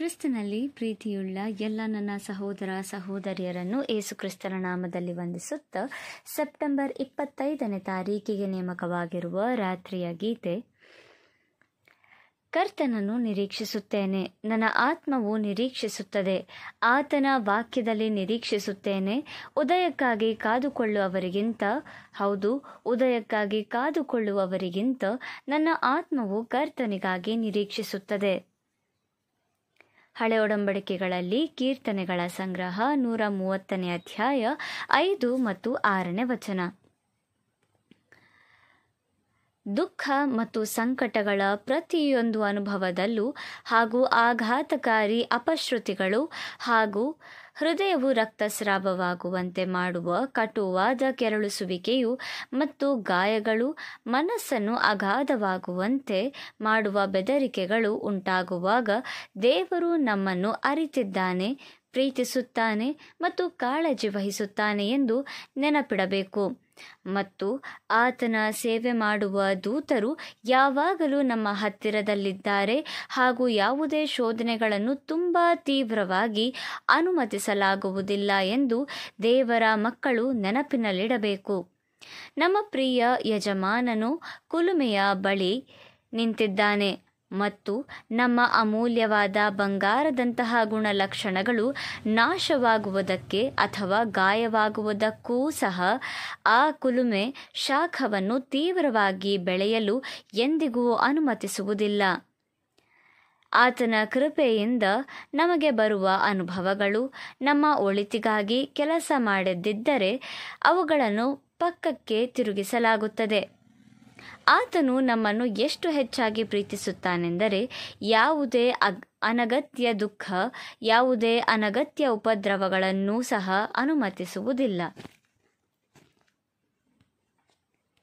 ಕ್ರಿಸ್ತನಲ್ಲಿ ಪ್ರೀತಿಯುಳ್ಳ ಎಲ್ಲ ನನ್ನ ಸಹೋದರ ಸಹೋದರಿಯರನ್ನು ಏಸು ಕ್ರಿಸ್ತನ ನಾಮದಲ್ಲಿ ವಂದಿಸುತ್ತಾ ಸೆಪ್ಟೆಂಬರ್ ಇಪ್ಪತ್ತೈದನೇ ತಾರೀಕಿಗೆ ನೇಮಕವಾಗಿರುವ ರಾತ್ರಿಯ ಗೀತೆ ಕರ್ತನನ್ನು ನಿರೀಕ್ಷಿಸುತ್ತೇನೆ ನನ್ನ ಆತ್ಮವು ನಿರೀಕ್ಷಿಸುತ್ತದೆ ಆತನ ವಾಕ್ಯದಲ್ಲಿ ನಿರೀಕ್ಷಿಸುತ್ತೇನೆ ಉದಯಕ್ಕಾಗಿ ಕಾದುಕೊಳ್ಳುವವರಿಗಿಂತ ಹೌದು ಉದಯಕ್ಕಾಗಿ ಕಾದುಕೊಳ್ಳುವವರಿಗಿಂತ ನನ್ನ ಆತ್ಮವು ಕರ್ತನಿಗಾಗಿ ನಿರೀಕ್ಷಿಸುತ್ತದೆ ಹಳೆ ಒಡಂಬಡಿಕೆಗಳಲ್ಲಿ ಕೀರ್ತನೆಗಳ ಸಂಗ್ರಹ ನೂರ ಮೂವತ್ತನೇ ಅಧ್ಯಾಯ ಐದು ಮತ್ತು ಆರನೇ ವಚನ ದುಃಖ ಮತ್ತು ಸಂಕಟಗಳ ಪ್ರತಿಯೊಂದು ಅನುಭವದಲ್ಲೂ ಹಾಗೂ ಆಘಾತಕಾರಿ ಅಪಶ್ರುತಿಗಳು ಹಾಗೂ ಹೃದಯವು ರಕ್ತಸ್ರಾವವಾಗುವಂತೆ ಮಾಡುವ ಕಟುವಾದ ಕೆರಳಿಸುವಿಕೆಯು ಮತ್ತು ಗಾಯಗಳು ಮನಸ್ಸನ್ನು ಅಗಾಧವಾಗುವಂತೆ ಮಾಡುವ ಬೆದರಿಕೆಗಳು ಉಂಟಾಗುವಾಗ ದೇವರು ನಮ್ಮನ್ನು ಅರಿತಿದ್ದಾನೆ ಪ್ರೀತಿಸುತ್ತಾನೆ ಮತ್ತು ಕಾಳಜಿ ವಹಿಸುತ್ತಾನೆ ಎಂದು ನೆನಪಿಡಬೇಕು ಮತ್ತು ಆತನ ಸೇವೆ ಮಾಡುವ ದೂತರು ಯಾವಾಗಲೂ ನಮ್ಮ ಹತ್ತಿರದಲ್ಲಿದ್ದಾರೆ ಹಾಗೂ ಯಾವುದೇ ಶೋಧನೆಗಳನ್ನು ತುಂಬ ತೀವ್ರವಾಗಿ ಅನುಮತಿಸಲಾಗುವುದಿಲ್ಲ ಎಂದು ದೇವರ ಮಕ್ಕಳು ನೆನಪಿನಲ್ಲಿಡಬೇಕು ನಮ್ಮ ಪ್ರಿಯ ಯಜಮಾನನು ಕುಲುಮೆಯ ಬಳಿ ನಿಂತಿದ್ದಾನೆ ಮತ್ತು ನಮ್ಮ ಅಮೂಲ್ಯವಾದ ಬಂಗಾರದಂತಹ ಗುಣಲಕ್ಷಣಗಳು ನಾಶವಾಗುವುದಕ್ಕೆ ಅಥವಾ ಗಾಯವಾಗುವುದಕ್ಕೂ ಸಹ ಆ ಕುಲುಮೆ ಶಾಖವನ್ನು ತೀವ್ರವಾಗಿ ಬೆಳೆಯಲು ಎಂದಿಗೂ ಅನುಮತಿಸುವುದಿಲ್ಲ ಆತನ ಕೃಪೆಯಿಂದ ನಮಗೆ ಬರುವ ಅನುಭವಗಳು ನಮ್ಮ ಒಳಿತಿಗಾಗಿ ಕೆಲಸ ಮಾಡದಿದ್ದರೆ ಅವುಗಳನ್ನು ಪಕ್ಕಕ್ಕೆ ತಿರುಗಿಸಲಾಗುತ್ತದೆ ಆತನು ನಮ್ಮನ್ನು ಎಷ್ಟು ಹೆಚ್ಚಾಗಿ ಪ್ರೀತಿಸುತ್ತಾನೆಂದರೆ ಯಾವುದೇ ಅನಗತ್ಯ ದುಃಖ ಯಾವುದೇ ಅನಗತ್ಯ ಉಪದ್ರವಗಳನ್ನು ಸಹ ಅನುಮತಿಸುವುದಿಲ್ಲ